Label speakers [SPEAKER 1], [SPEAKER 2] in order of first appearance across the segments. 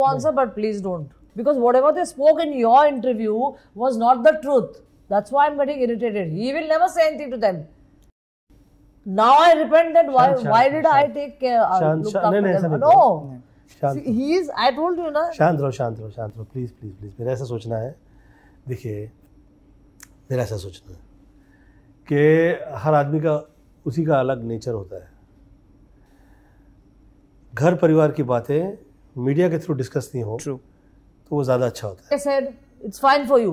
[SPEAKER 1] sponsor, no. but please don't. Because whatever they spoke in your interview was not the truth. That's why I'm getting irritated. He will never say anything to them. Now I repent that why Shant, why did Shant. I take care? Uh, look Shant, Shan, up no, them. no. Shan, he is. I told you ना. शांत
[SPEAKER 2] रहो शांत रहो शांत रहो please please please मेरा ऐसा सोचना है देखिए मेरा ऐसा सोचना है कि हर आदमी का उसी का अलग नेचर होता है घर परिवार की बातें मीडिया के थ्रू डिस्कस नहीं हो True. तो वो ज़्यादा अच्छा होता
[SPEAKER 1] है sir it's fine for you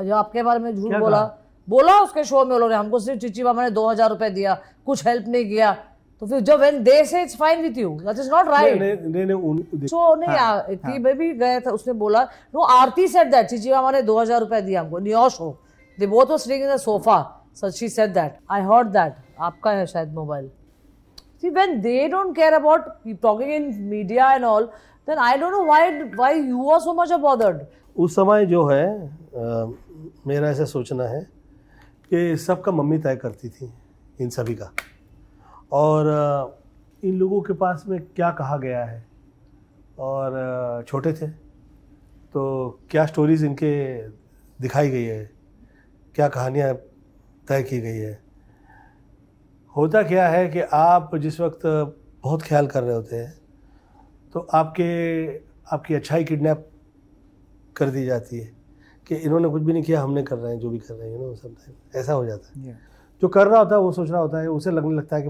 [SPEAKER 1] जो आपके बारे में झूठ बोला कहा? बोला उसके शो में उन्होंने हमको सिर्फ चिची बाबा ने दो हज़ार रुपए दिया कुछ हेल्प नहीं किया तो फिर जब when they say it's fine with you that is not right
[SPEAKER 2] नहीं नहीं उन सो नहीं हाँ,
[SPEAKER 1] आरती हाँ। में भी गया था उसने बोला नो आरती सेड दैट चिची बाबा ने 2000 रुपए दिया हमको न्यूयॉर्क हो they both were sitting in the sofa so she said that I heard that आपका है शायद mobile see when they don't care about talking in media and all then I don't know why why you are so much bothered.
[SPEAKER 2] उस समय जो है आ, मेरा ऐसा सोचना है कि सबका मम्मी तय करती थी इन सभी का और आ, इन लोगों के पास में क्या कहा गया है और आ, छोटे थे तो क्या स्टोरीज इनके दिखाई गई है क्या कहानियाँ तय की गई है होता क्या है कि आप जिस वक्त बहुत ख्याल कर रहे होते हैं तो आपके आपकी अच्छाई किडनैप कर दी जाती है कि इन्होंने कुछ भी नहीं किया हमने कर रहे हैं जो भी कर रहे हैं ना ऐसा हो जाता है जो कर रहा होता है वो सोच रहा होता है उसे लगने लगता है कि